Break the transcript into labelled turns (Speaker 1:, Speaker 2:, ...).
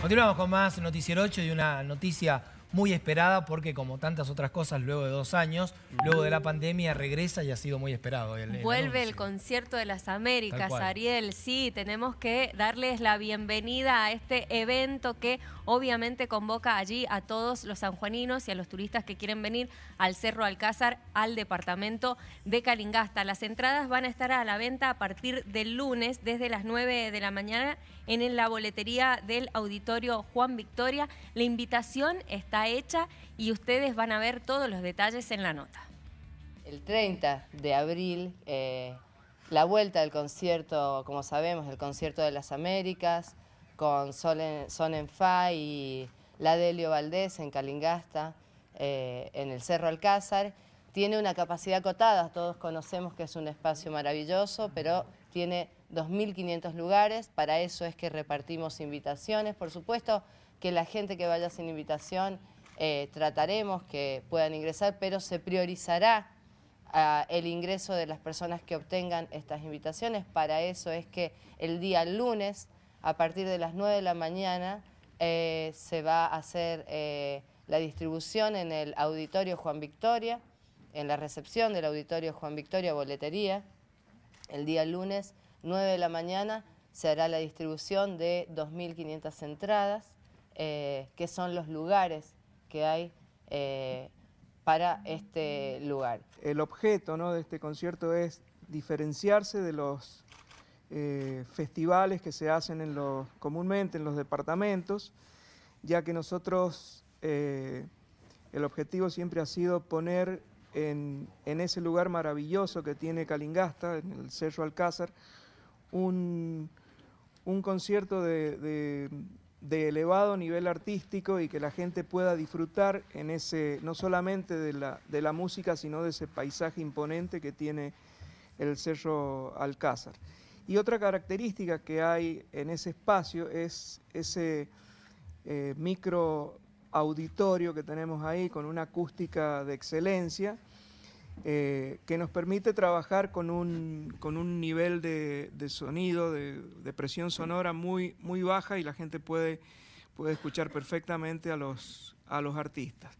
Speaker 1: Continuamos con más Noticiero 8 y una noticia muy esperada porque como tantas otras cosas, luego de dos años, luego de la pandemia regresa y ha sido muy esperado. Vuelve el
Speaker 2: concierto de las Américas, Ariel, sí, tenemos que darles la bienvenida a este evento que obviamente convoca allí a todos los sanjuaninos y a los turistas que quieren venir al Cerro Alcázar, al departamento de Calingasta. Las entradas van a estar a la venta a partir del lunes desde las 9 de la mañana en la boletería del auditorio Juan Victoria. La invitación está hecha y ustedes van a ver todos los detalles en la nota.
Speaker 3: El 30 de abril, eh, la vuelta del concierto, como sabemos, el concierto de las Américas, con Son en Fa y la Delio Valdés en Calingasta, eh, en el Cerro Alcázar. Tiene una capacidad acotada, todos conocemos que es un espacio maravilloso, pero tiene 2.500 lugares, para eso es que repartimos invitaciones, por supuesto, que la gente que vaya sin invitación eh, trataremos que puedan ingresar, pero se priorizará ah, el ingreso de las personas que obtengan estas invitaciones. Para eso es que el día lunes, a partir de las 9 de la mañana, eh, se va a hacer eh, la distribución en el auditorio Juan Victoria, en la recepción del auditorio Juan Victoria Boletería. El día lunes, 9 de la mañana, se hará la distribución de 2.500 entradas eh, qué son los lugares que hay eh, para este lugar.
Speaker 1: El objeto de este concierto es diferenciarse de los eh, festivales que se hacen en los, comúnmente en los departamentos, ya que nosotros el objetivo siempre ha sido poner en, ese lugar maravilloso que tiene Calingasta, en el Cerro Alcázar, un, concierto de de elevado nivel artístico y que la gente pueda disfrutar en ese, no solamente de la, música, sino de ese paisaje imponente que tiene el Cerro Alcázar. Y otra característica que hay en ese espacio es ese eh, micro auditorio que tenemos ahí con una acústica de excelencia eh, que nos permite trabajar con un, nivel de, sonido, de, presión sonora muy, baja y la gente puede, escuchar perfectamente a los artistas.